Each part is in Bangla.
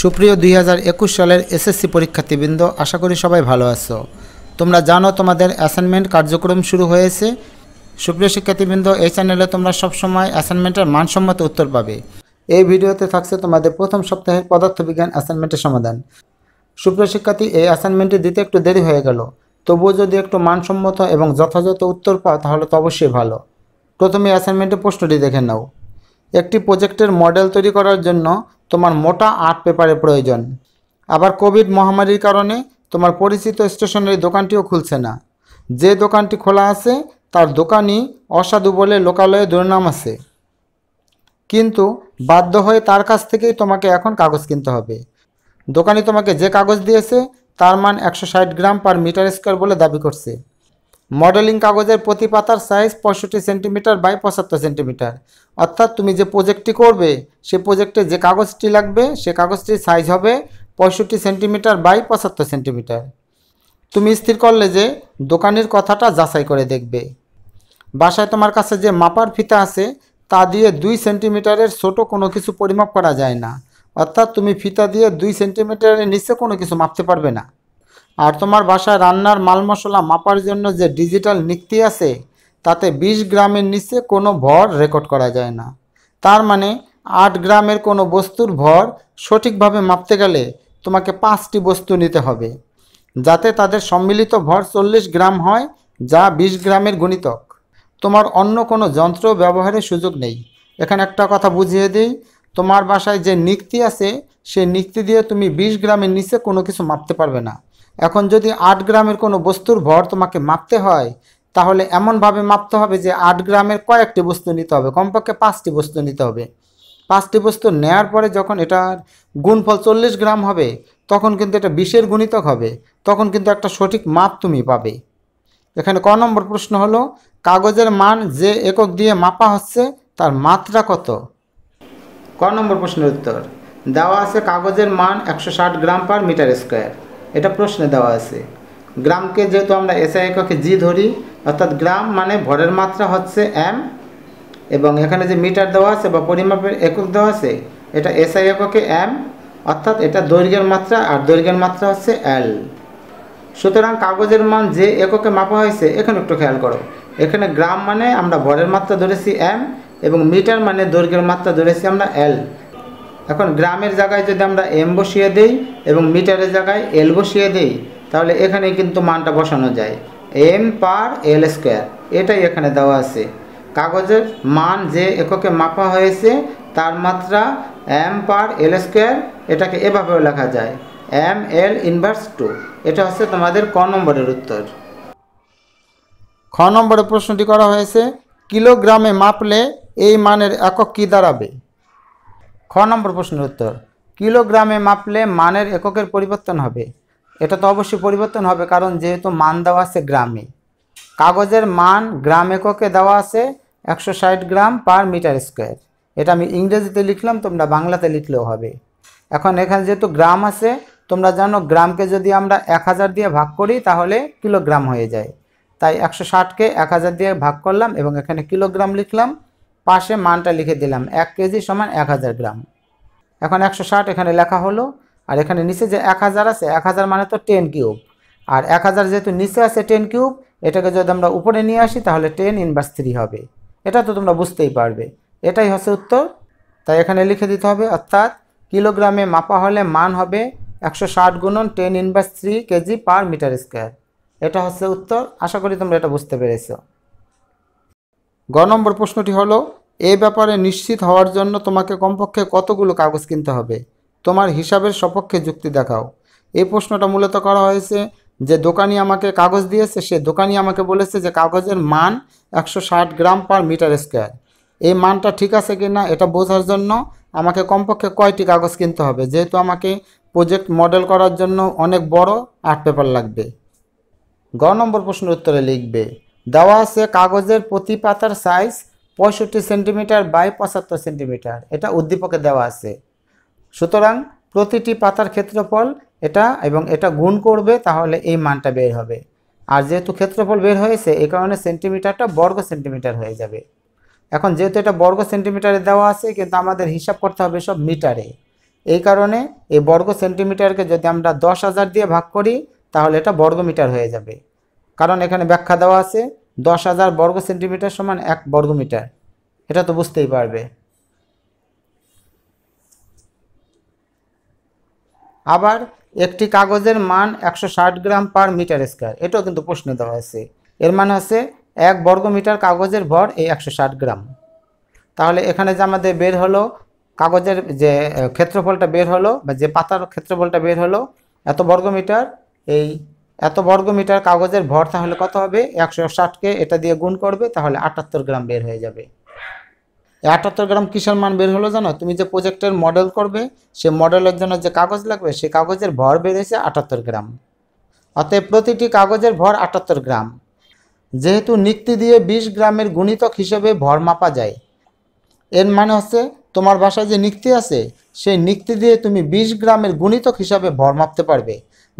সুপ্রিয় দুই সালের এসএসসি পরীক্ষার্থীবৃন্দ আশা করি সবাই ভালো আছো তোমরা জানো তোমাদের অ্যাসাইনমেন্ট কার্যক্রম শুরু হয়েছে সুপ্রিয় শিক্ষার্থীবৃন্দ এই চ্যানেলে তোমরা সবসময় অ্যাসাইনমেন্টের মানসম্মত উত্তর পাবে এই ভিডিওতে থাকছে তোমাদের প্রথম সপ্তাহের পদার্থবিজ্ঞান অ্যাসাইনমেন্টের সমাধান সুপ্রিয় শিক্ষার্থী এই অ্যাসাইনমেন্টটি দিতে একটু দেরি হয়ে গেল তবুও যদি একটু মানসম্মত এবং যথাযথ উত্তর পাও তাহলে তো অবশ্যই ভালো প্রথমে অ্যাসাইনমেন্টের প্রশ্নটি দেখে নাও একটি প্রজেক্টের মডেল তৈরি করার জন্য তোমার মোটা আর্ট পেপারের প্রয়োজন আবার কোভিড মহামারীর কারণে তোমার পরিচিত স্টেশনারি দোকানটিও খুলছে না যে দোকানটি খোলা আছে তার দোকানই অসাধু বলে লোকালয়ে দুর্নাম আছে কিন্তু বাধ্য হয়ে তার কাছ থেকেই তোমাকে এখন কাগজ কিনতে হবে দোকানি তোমাকে যে কাগজ দিয়েছে তার মান একশো গ্রাম পার মিটার স্কোয়ার বলে দাবি করছে মডেলিং কাগজের প্রতি পাতার সাইজ পঁয়ষট্টি সেন্টিমিটার বাই পঁচাত্তর সেন্টিমিটার অর্থাৎ তুমি যে প্রোজেক্টটি করবে সে প্রোজেক্টে যে কাগজটি লাগবে সে কাগজটির সাইজ হবে পঁয়ষট্টি সেন্টিমিটার বাই পঁচাত্তর সেন্টিমিটার তুমি স্থির করলে যে দোকানের কথাটা যাচাই করে দেখবে বাসায় তোমার কাছে যে মাপার ফিতা আছে তা দিয়ে দুই সেন্টিমিটারের ছোট কোনো কিছু পরিমাপ করা যায় না অর্থাৎ তুমি ফিতা দিয়ে দুই সেন্টিমিটারের নিচে কোনো কিছু মাপতে পারবে না আর তোমার বাসায় রান্নার মাল মশলা মাপার জন্য যে ডিজিটাল নিক্তি আছে তাতে ২০ গ্রামের নিচে কোনো ভর রেকর্ড করা যায় না তার মানে আট গ্রামের কোনো বস্তুর ভর সঠিকভাবে মাপতে গেলে তোমাকে পাঁচটি বস্তু নিতে হবে যাতে তাদের সম্মিলিত ভর চল্লিশ গ্রাম হয় যা ২০ গ্রামের গুণিতক তোমার অন্য কোনো যন্ত্র ব্যবহারের সুযোগ নেই এখানে একটা কথা বুঝিয়ে দিই তোমার বাসায় যে নিক্তি আছে সে নিক্তি দিয়ে তুমি ২০ গ্রামের নিচে কোনো কিছু মাপতে পারবে না এখন যদি আট গ্রামের কোনো বস্তুর ভর তোমাকে মাপতে হয় তাহলে এমনভাবে মাপতে হবে যে আট গ্রামের কয়েকটি বস্তু নিতে হবে কমপক্ষে পাঁচটি বস্তু নিতে হবে পাঁচটি বস্তু নেয়ার পরে যখন এটার গুণফল চল্লিশ গ্রাম হবে তখন কিন্তু এটা বিশের গুণিতক হবে তখন কিন্তু একটা সঠিক মাপ তুমি পাবে এখানে ক নম্বর প্রশ্ন হলো কাগজের মান যে একক দিয়ে মাপা হচ্ছে তার মাত্রা কত ক নম্বর প্রশ্নের উত্তর দেওয়া আছে কাগজের মান একশো ষাট গ্রাম পার মিটার স্কোয়ার এটা প্রশ্নে দেওয়া আছে গ্রামকে যেহেতু আমরা এসআই এককে জি ধরি অর্থাৎ গ্রাম মানে ভরের মাত্রা হচ্ছে এম এবং এখানে যে মিটার দেওয়া আছে বা পরিমাপের একক দেওয়া আছে এটা এসআই এককে এম অর্থাৎ এটা দৈর্ঘ্যের মাত্রা আর দৈর্ঘ্যের মাত্রা হচ্ছে এল সুতরাং কাগজের মান যে এককে মাপা হয়েছে এখানে একটু খেয়াল করো এখানে গ্রাম মানে আমরা ভরের মাত্রা ধরেছি এম এবং মিটার মানে দৈর্ঘ্যের মাত্রা ধরেছি আমরা এল এখন গ্রামের জায়গায় যদি আমরা এম বসিয়ে দিই এবং মিটারের জায়গায় এল বসিয়ে দিই তাহলে এখানে কিন্তু মানটা বসানো যায় এম পার এল স্কোয়ার এটাই এখানে দেওয়া আছে কাগজের মান যে এককে মাপা হয়েছে তার মাত্রা এম পার এল স্কোয়ার এটাকে এভাবেও লেখা যায় এম এল ইনভার্স টু এটা হচ্ছে তোমাদের ক নম্বরের উত্তর খ নম্বরের প্রশ্নটি করা হয়েছে কিলোগ্রামে মাপলে এই মানের একক কী দাঁড়াবে খ নম্বর প্রশ্নের উত্তর কিলোগ্রামে মাপলে মানের এককের পরিবর্তন হবে এটা তো অবশ্যই পরিবর্তন হবে কারণ যেহেতু মান দেওয়া আছে গ্রামে কাগজের মান গ্রাম এককে দেওয়া আছে একশো ষাট গ্রাম পার মিটার স্কোয়ার এটা আমি ইংরেজিতে লিখলাম তোমরা বাংলাতে লিখলেও হবে এখন এখানে যেহেতু গ্রাম আছে তোমরা জানো গ্রামকে যদি আমরা এক হাজার দিয়ে ভাগ করি তাহলে কিলোগ্রাম হয়ে যায় তাই একশো ষাটকে এক হাজার দিয়ে ভাগ করলাম এবং এখানে কিলোগ্রাম লিখলাম পাশে মানটা লিখে দিলাম এক কেজি সমান এক হাজার গ্রাম এখন একশো ষাট এখানে লেখা হলো আর এখানে নিচে যে এক হাজার আছে এক হাজার মানে তো টেন কিউব আর এক হাজার যেহেতু নিচে আছে টেন কিউব এটাকে যদি আমরা উপরে নিয়ে আসি তাহলে টেন ইনভার্স থ্রি হবে এটা তো তোমরা বুঝতেই পারবে এটাই হচ্ছে উত্তর তাই এখানে লিখে দিতে হবে অর্থাৎ কিলোগ্রামে মাপা হলে মান হবে একশো ষাট গুণন ten inverse three kg per metre square এটা হচ্ছে উত্তর আশা করি তোমরা এটা বুঝতে পেরেছো গ নম্বর প্রশ্নটি হলো এ ব্যাপারে নিশ্চিত হওয়ার জন্য তোমাকে কমপক্ষে কতগুলো কাগজ কিনতে হবে তোমার হিসাবের সপক্ষে যুক্তি দেখাও এই প্রশ্নটা মূলত করা হয়েছে যে দোকানি আমাকে কাগজ দিয়েছে সে দোকানি আমাকে বলেছে যে কাগজের মান একশো গ্রাম পার মিটার স্কোয়ার এই মানটা ঠিক আছে কি না এটা বোঝার জন্য আমাকে কমপক্ষে কয়টি কাগজ কিনতে হবে যেহেতু আমাকে প্রজেক্ট মডেল করার জন্য অনেক বড় আর্ট পেপার লাগবে গ নম্বর প্রশ্নের উত্তরে লিখবে দেওয়া আছে কাগজের প্রতি পাতার সাইজ পঁয়ষট্টি সেন্টিমিটার বাই পঁচাত্তর সেন্টিমিটার এটা উদ্দীপকে দেওয়া আছে সুতরাং প্রতিটি পাতার ক্ষেত্রফল এটা এবং এটা গুণ করবে তাহলে এই মানটা বের হবে আর যেহেতু ক্ষেত্রফল বের হয়েছে এই কারণে সেন্টিমিটারটা বর্গ সেন্টিমিটার হয়ে যাবে এখন যেহেতু এটা বর্গ সেন্টিমিটারে দেওয়া আছে কিন্তু আমাদের হিসাব করতে হবে সব মিটারে এই কারণে এই বর্গ সেন্টিমিটারকে যদি আমরা দশ হাজার দিয়ে ভাগ করি তাহলে এটা বর্গ মিটার হয়ে যাবে কারণ এখানে ব্যাখ্যা দেওয়া আছে দশ হাজার বর্গ সেন্টিমিটার সমান এক বর্গমিটার এটা তো বুঝতেই পারবে আবার একটি কাগজের মান একশো গ্রাম পার মিটার স্কোয়ার এটাও কিন্তু প্রশ্ন দেওয়া আছে এর মানে হচ্ছে এক বর্গ মিটার কাগজের ভর এই একশো গ্রাম তাহলে এখানে যে আমাদের বের হলো কাগজের যে ক্ষেত্রফলটা বের হলো বা যে পাতার ক্ষেত্রফলটা বের হলো এত বর্গ মিটার এই এত বর্গ মিটার কাগজের ভর তাহলে কত হবে একশো ষাটকে এটা দিয়ে গুণ করবে তাহলে আটাত্তর গ্রাম বের হয়ে যাবে আটাত্তর গ্রাম কিসের মান বের হলো জানো তুমি যে প্রজেক্টের মডেল করবে সে মডেলের জন্য যে কাগজ লাগবে সেই কাগজের ভর বেড়েছে আটাত্তর গ্রাম অতএব প্রতিটি কাগজের ভর আটাত্তর গ্রাম যেহেতু নিক্তি দিয়ে ২০ গ্রামের গুণিতক হিসেবে ভর মাপা যায় এর মানে হচ্ছে তোমার বাসায় যে নিক্তি আছে সেই নিক্তি দিয়ে তুমি ২০ গ্রামের গুণিতক হিসাবে ভর মাপতে পারবে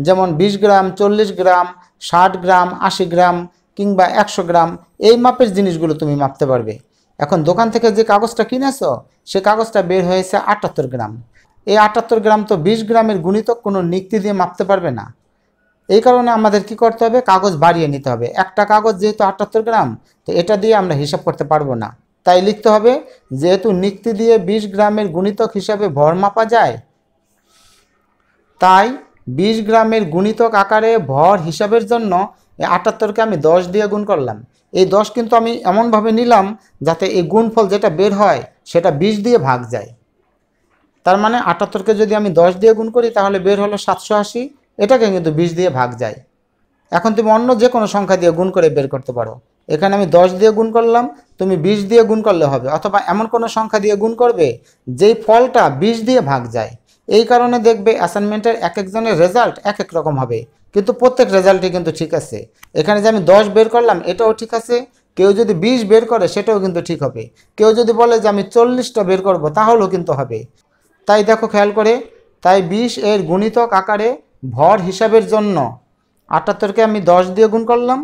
যেমন ২০ গ্রাম চল্লিশ গ্রাম ষাট গ্রাম আশি গ্রাম কিংবা একশো গ্রাম এই মাপের জিনিসগুলো তুমি মাপতে পারবে এখন দোকান থেকে যে কাগজটা কিনেছো সে কাগজটা বের হয়েছে আটাত্তর গ্রাম এই আটাত্তর গ্রাম তো ২০ গ্রামের গুণিতক কোনো নিক্তি দিয়ে মাপতে পারবে না এই কারণে আমাদের কি করতে হবে কাগজ বাড়িয়ে নিতে হবে একটা কাগজ যেহেতু আটাত্তর গ্রাম তো এটা দিয়ে আমরা হিসাব করতে পারবো না তাই লিখতে হবে যেহেতু নিক্তি দিয়ে ২০ গ্রামের গুণিতক হিসাবে ভর মাপা যায় তাই বিশ গ্রামের গুণিতক আকারে ভর হিসাবের জন্য আটাত্তরকে আমি দশ দিয়ে গুণ করলাম এই দশ কিন্তু আমি এমনভাবে নিলাম যাতে এই গুণফল যেটা বের হয় সেটা বিশ দিয়ে ভাগ যায় তার মানে আটাত্তরকে যদি আমি দশ দিয়ে গুণ করি তাহলে বের হলো সাতশো আশি এটাকে কিন্তু বিশ দিয়ে ভাগ যায় এখন তুমি অন্য যে কোনো সংখ্যা দিয়ে গুণ করে বের করতে পারো এখানে আমি দশ দিয়ে গুণ করলাম তুমি বিশ দিয়ে গুণ করলে হবে অথবা এমন কোনো সংখ্যা দিয়ে গুণ করবে যেই ফলটা বিশ দিয়ে ভাগ যায় এই কারণে দেখবে অ্যাসাইনমেন্টের এক একজনের রেজাল্ট এক এক রকম হবে কিন্তু প্রত্যেক রেজাল্টই কিন্তু ঠিক আছে এখানে যে আমি দশ বের করলাম এটাও ঠিক আছে কেউ যদি ২০ বের করে সেটাও কিন্তু ঠিক হবে কেউ যদি বলে যে আমি চল্লিশটা বের করব তাহলেও কিন্তু হবে তাই দেখো খেয়াল করে তাই ২০ এর গুণিতক আকারে ভর হিসাবের জন্য আটাত্তরকে আমি দশ দিয়ে গুণ করলাম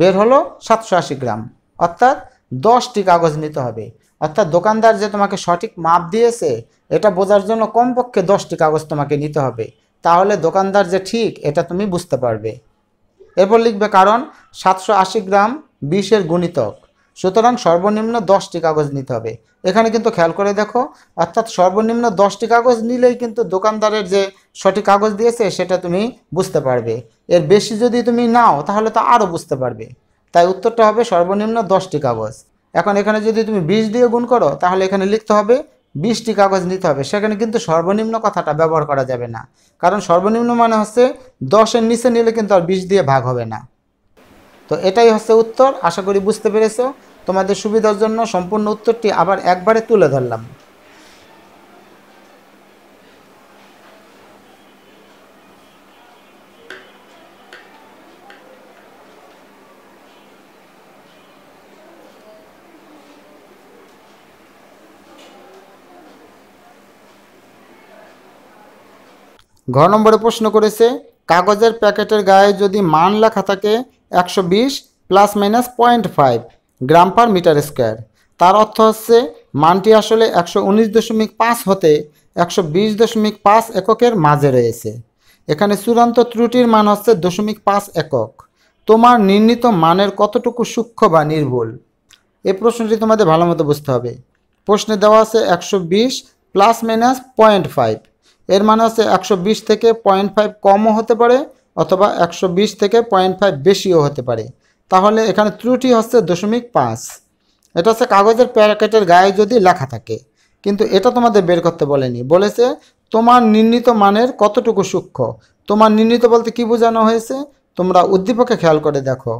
বের হলো সাতশো গ্রাম অর্থাৎ দশটি কাগজ নিতে হবে অর্থাৎ দোকানদার যে তোমাকে সঠিক মাপ দিয়েছে এটা বোঝার জন্য কমপক্ষে দশটি কাগজ তোমাকে নিতে হবে তাহলে দোকানদার যে ঠিক এটা তুমি বুঝতে পারবে এরপর লিখবে কারণ সাতশো আশি গ্রাম বিশের গুণিতক সুতরাং সর্বনিম্ন দশটি কাগজ নিতে হবে এখানে কিন্তু খেয়াল করে দেখো অর্থাৎ সর্বনিম্ন দশটি কাগজ নিলেই কিন্তু দোকানদারের যে সঠিক কাগজ দিয়েছে সেটা তুমি বুঝতে পারবে এর বেশি যদি তুমি নাও তাহলে তো আরও বুঝতে পারবে তাই উত্তরটা হবে সর্বনিম্ন দশটি কাগজ এখন এখানে যদি তুমি বিশ দিয়ে গুণ করো তাহলে এখানে লিখতে হবে বিশটি কাগজ নিতে হবে সেখানে কিন্তু সর্বনিম্ন কথাটা ব্যবহার করা যাবে না কারণ সর্বনিম্ন মানে হচ্ছে দশের নিচে নিলে কিন্তু আর বিশ দিয়ে ভাগ হবে না তো এটাই হচ্ছে উত্তর আশা করি বুঝতে পেরেছ তোমাদের সুবিধার জন্য সম্পূর্ণ উত্তরটি আবার একবারে তুলে ধরলাম ঘর নম্বরে প্রশ্ন করেছে কাগজের প্যাকেটের গায়ে যদি মান লেখা থাকে একশো বিশ plus minus point five gram per metre square তার অর্থ হচ্ছে মানটি আসলে একশো উনিশ দশমিক পাঁচ হতে একশো বিশ দশমিক পাঁচ এককের মাঝে রয়েছে এখানে চূড়ান্ত ত্রুটির মান হচ্ছে দশমিক পাঁচ একক তোমার নির্ণীত মানের কতটুকু সূক্ষ্ম বা নির্ভুল এই প্রশ্নটি তোমাদের ভালো মতো বুঝতে হবে প্রশ্নে দেওয়া আছে একশো বিশ প্লাস মাইনাস পয়েন্ট ফাইভ এর মানে হচ্ছে একশো থেকে পয়েন্ট ফাইভ কমও হতে পারে অথবা একশো থেকে পয়েন্ট ফাইভ বেশিও হতে পারে তাহলে এখানে ত্রুটি হচ্ছে দশমিক পাঁচ এটা হচ্ছে কাগজের প্যাকেটের গায়ে যদি লেখা থাকে কিন্তু এটা তোমাদের বের করতে বলেনি বলেছে তোমার নির্ণীত মানের কতটুকু সূক্ষ্ম তোমার নির্ণীত বলতে কি বোঝানো হয়েছে তোমরা উদ্দীপকে খেয়াল করে দেখো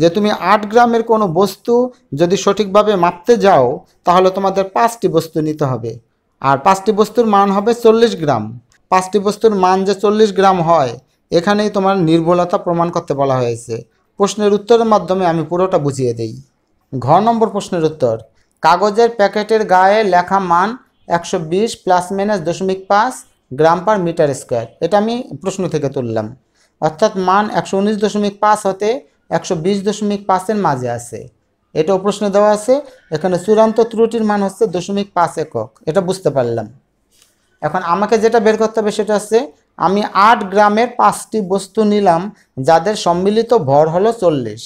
যে তুমি আট গ্রামের কোনো বস্তু যদি সঠিকভাবে মাপতে যাও তাহলে তোমাদের পাঁচটি বস্তু নিতে হবে আর পাঁচটি বস্তুর মান হবে চল্লিশ গ্রাম পাঁচটি বস্তুর মান যে চল্লিশ গ্রাম হয় এখানেই তোমার নির্ভুলতা প্রমাণ করতে বলা হয়েছে প্রশ্নের উত্তরের মাধ্যমে আমি পুরোটা বুঝিয়ে দেই ঘর নম্বর প্রশ্নের উত্তর কাগজের প্যাকেটের গায়ে লেখা মান একশো বিশ প্লাস মাইনাস দশমিক পাঁচ গ্রাম পার মিটার স্কোয়ার এটা আমি প্রশ্ন থেকে তুললাম অর্থাৎ মান একশো উনিশ দশমিক পাঁচ হতে একশো বিশ দশমিক পাঁচের মাঝে আছে এটাও প্রশ্ন দেওয়া আছে এখানে চূড়ান্ত ত্রুটির মান হচ্ছে দশমিক পাঁচ একক এটা বুঝতে পারলাম এখন আমাকে যেটা বের করতে হবে সেটা হচ্ছে আমি আট গ্রামের পাঁচটি বস্তু নিলাম যাদের সম্মিলিত ভর হলো চল্লিশ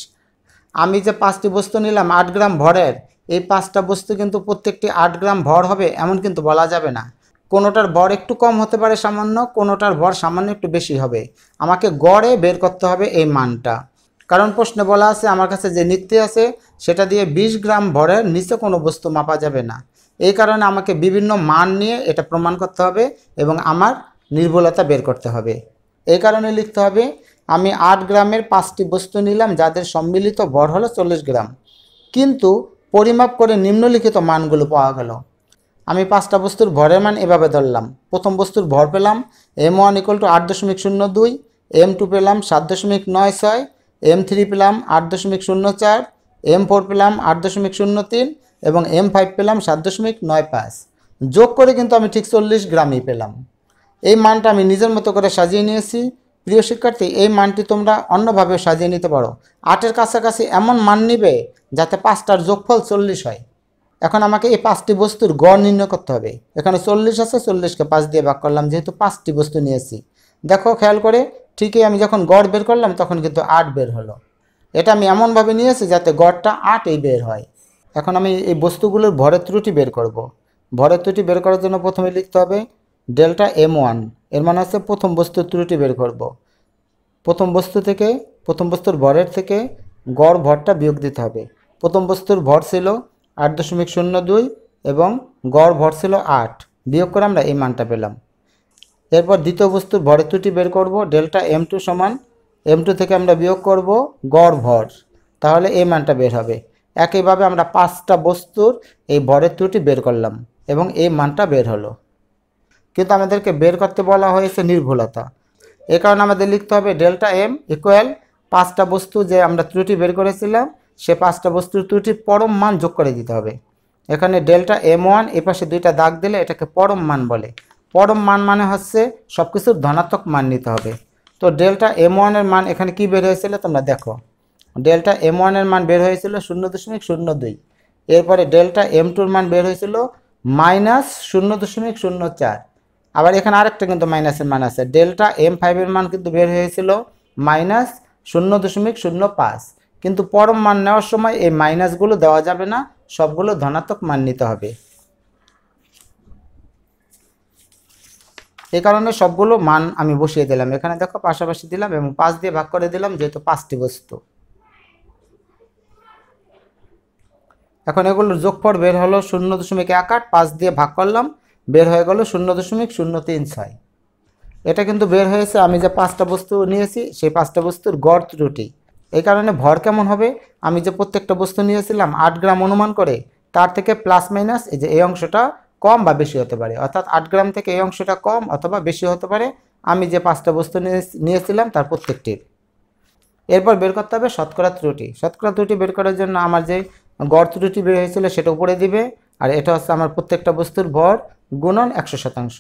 আমি যে পাঁচটি বস্তু নিলাম আট গ্রাম ভরের এই পাঁচটা বস্তু কিন্তু প্রত্যেকটি আট গ্রাম ভর হবে এমন কিন্তু বলা যাবে না কোনোটার ভর একটু কম হতে পারে সামান্য কোনোটার ভর সামান্য একটু বেশি হবে আমাকে গড়ে বের করতে হবে এই মানটা কারণ প্রশ্নে বলা আছে আমার কাছে যে নিত্যে আছে সেটা দিয়ে ২০ গ্রাম ভরের নিচে কোনো বস্তু মাপা যাবে না এই কারণে আমাকে বিভিন্ন মান নিয়ে এটা প্রমাণ করতে হবে এবং আমার নির্ভুলতা বের করতে হবে এই কারণে লিখতে হবে আমি আট গ্রামের পাঁচটি বস্তু নিলাম যাদের সম্মিলিত ভর হলো চল্লিশ গ্রাম কিন্তু পরিমাপ করে নিম্নলিখিত মানগুলো পাওয়া গেল আমি পাঁচটা বস্তুর ভরের মান এভাবে ধরলাম প্রথম বস্তুর ভর পেলাম এম ওয়ান ইকুয়াল টু আট দশমিক শূন্য দুই এম টু পেলাম সাত দশমিক নয় ছয় এম থ্রি পেলাম আট দশমিক শূন্য চার এম ফোর পেলাম আট দশমিক শূন্য তিন এবং এম ফাইভ পেলাম সাত দশমিক নয় পাঁচ যোগ করে কিন্তু আমি ঠিক চল্লিশ গ্রামই পেলাম এই মানটা আমি নিজের মতো করে সাজিয়ে নিয়েছি প্রিয় শিক্ষার্থী এই মানটি তোমরা অন্যভাবে সাজিয়ে নিতে পারো আটের কাছাকাছি এমন মান নিবে যাতে পাঁচটার যোগফল চল্লিশ হয় এখন আমাকে এই পাঁচটি বস্তুর গড় নির্ণয় করতে হবে এখানে চল্লিশ আছে চল্লিশকে পাঁচ দিয়ে ভাগ করলাম যেহেতু পাঁচটি বস্তু নিয়েছি দেখো খেয়াল করে ঠিকই আমি যখন গড় বের করলাম তখন কিন্তু আট বের হলো এটা আমি এমনভাবে নিয়েছি যাতে গড়টা আট এই বের হয় এখন আমি এই বস্তুগুলোর ভরের ত্রুটি বের করব। ভরের ত্রুটি বের করার জন্য প্রথমে লিখতে হবে ডেল্টা এম ওয়ান এর মানে হচ্ছে প্রথম বস্তুর ত্রুটি বের করব। প্রথম বস্তু থেকে প্রথম বস্তুর ভরের থেকে গড় ভরটা বিয়োগ দিতে হবে প্রথম বস্তুর ভর ছিল আট দশমিক শূন্য দুই এবং গড় ভর ছিল আট বিয়োগ করে আমরা এই মানটা পেলাম এরপর দ্বিতীয় বস্তুর ভরের ত্রুটি বের করব ডেল্টা এম টু সমান এম টু থেকে আমরা বিয়োগ করব গড় ভর তাহলে এই মানটা বের হবে একইভাবে আমরা পাঁচটা বস্তুর এই ভরের ত্রুটি বের করলাম এবং এই মানটা বের হলো কিন্তু আমাদেরকে বের করতে বলা হয়েছে নির্ভুলতা এ কারণে আমাদের লিখতে হবে ডেল্টা এম ইকুয়াল পাঁচটা বস্তু যে আমরা ত্রুটি বের করেছিলাম সে পাঁচটা বস্তুর ত্রুটির পরম মান যোগ করে দিতে হবে এখানে ডেল্টা এম ওয়ান এ পাশে দুইটা দাগ দিলে এটাকে পরম মান বলে পরম মান মানে হচ্ছে সব কিছুর ধনাত্মক মান নিতে হবে তো ডেল্টা এম ওয়ানের মান এখানে কি বের হয়েছিল তোমরা দেখো ডেল্টা এম ওয়ানের মান বের হয়েছিল শূন্য দশমিক শূন্য দুই এরপরে ডেল্টা এম টুর মান বের হয়েছিল মাইনাস শূন্য দশমিক শূন্য চার আবার এখানে আরেকটা কিন্তু মাইনাসের মান আছে ডেল্টা এম ফাইভের মান কিন্তু বের হয়েছিল মাইনাস শূন্য দশমিক শূন্য পাঁচ কিন্তু পরম মান নেওয়ার সময় এই মাইনাসগুলো দেওয়া যাবে না সবগুলো ধনাত্মক মান নিতে হবে এই কারণে সবগুলো মান আমি বসিয়ে দিলাম এখানে দেখো পাশাপাশি দিলাম এবং পাঁচ দিয়ে ভাগ করে দিলাম যেহেতু পাঁচটি বস্তু এখন এগুলোর যোগফল বের হলো শূন্য দশমিক এক আট পাঁচ দিয়ে ভাগ করলাম বের হয়ে গেল শূন্য দশমিক শূন্য তিন ছয় এটা কিন্তু বের হয়েছে আমি যে পাঁচটা বস্তু নিয়েছি সেই পাঁচটা বস্তুর গড় ত্রুটি এই কারণে ভর কেমন হবে আমি যে প্রত্যেকটা বস্তু নিয়েছিলাম আট গ্রাম অনুমান করে তার থেকে প্লাস মাইনাস এই যে এই অংশটা কম বা বেশি হতে পারে অর্থাৎ আট গ্রাম থেকে এই অংশটা কম অথবা বেশি হতে পারে আমি যে পাঁচটা বস্তু নিয়েছিলাম তার প্রত্যেকটির এরপর বের করতে হবে শতকরা ত্রুটি শতকরা ত্রুটি বের করার জন্য আমার যে গড় ত্রুটি বের হয়েছিল সেটা উপরে দিবে আর এটা হচ্ছে আমার প্রত্যেকটা বস্তুর ভর গুণন একশো শতাংশ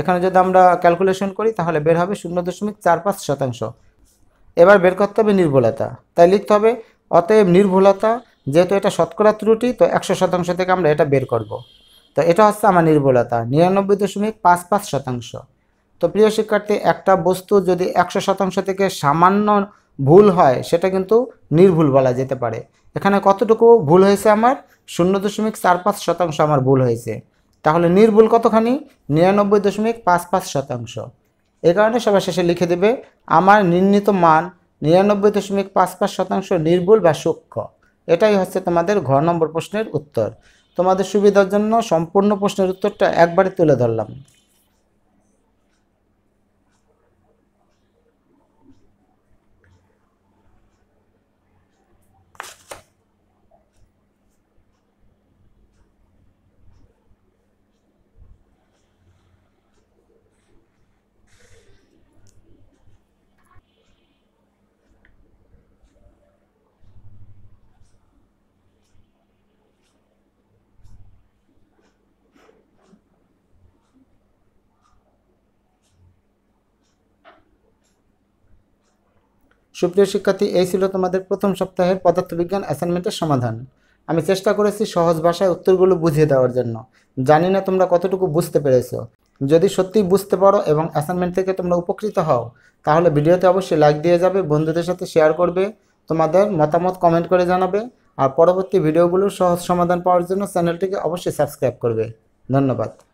এখানে যদি আমরা ক্যালকুলেশন করি তাহলে বের হবে শূন্য দশমিক চার পাঁচ শতাংশ এবার বের করতে হবে নির্ভুলতা তাই লিখতে হবে অতএব নির্ভুলতা যেহেতু এটা শতকরা ত্রুটি তো একশো শতাংশ থেকে আমরা এটা বের করবো তো এটা হচ্ছে আমার নির্ভুলতা নিরানব্বই দশমিক পাঁচ পাঁচ শতাংশ তো প্রিয় শিক্ষার্থী একটা বস্তু যদি একশো শতাংশ থেকে সামান্য ভুল হয় সেটা কিন্তু নির্ভুল বলা যেতে পারে এখানে কতটুকু ভুল হয়েছে আমার শূন্য দশমিক চার পাঁচ শতাংশ আমার ভুল হয়েছে তাহলে নির্ভুল কতখানি নিরানব্বই দশমিক পাঁচ পাঁচ শতাংশ এ কারণে সবার শেষে লিখে দেবে আমার নির্ণীত মান নিরানব্বই দশমিক পাঁচ পাঁচ শতাংশ নির্ভুল বা সূক্ষ্ম এটাই হচ্ছে তোমাদের ঘর নম্বর প্রশ্নের উত্তর তোমাদের সুবিধার জন্য সম্পূর্ণ প্রশ্নের উত্তরটা একবারে তুলে ধরলাম সুপ্রিয় শিক্ষার্থী এই ছিল তোমাদের প্রথম সপ্তাহের পদার্থবিজ্ঞান অ্যাসাইনমেন্টের সমাধান আমি চেষ্টা করেছি সহজ ভাষায় উত্তরগুলো বুঝিয়ে দেওয়ার জন্য জানি না তোমরা কতটুকু বুঝতে পেরেছো যদি সত্যিই বুঝতে পারো এবং অ্যাসাইনমেন্ট থেকে তোমরা উপকৃত হও তাহলে ভিডিওতে অবশ্যই লাইক দিয়ে যাবে বন্ধুদের সাথে শেয়ার করবে তোমাদের মতামত কমেন্ট করে জানাবে আর পরবর্তী ভিডিওগুলোর সহজ সমাধান পাওয়ার জন্য চ্যানেলটিকে অবশ্যই সাবস্ক্রাইব করবে ধন্যবাদ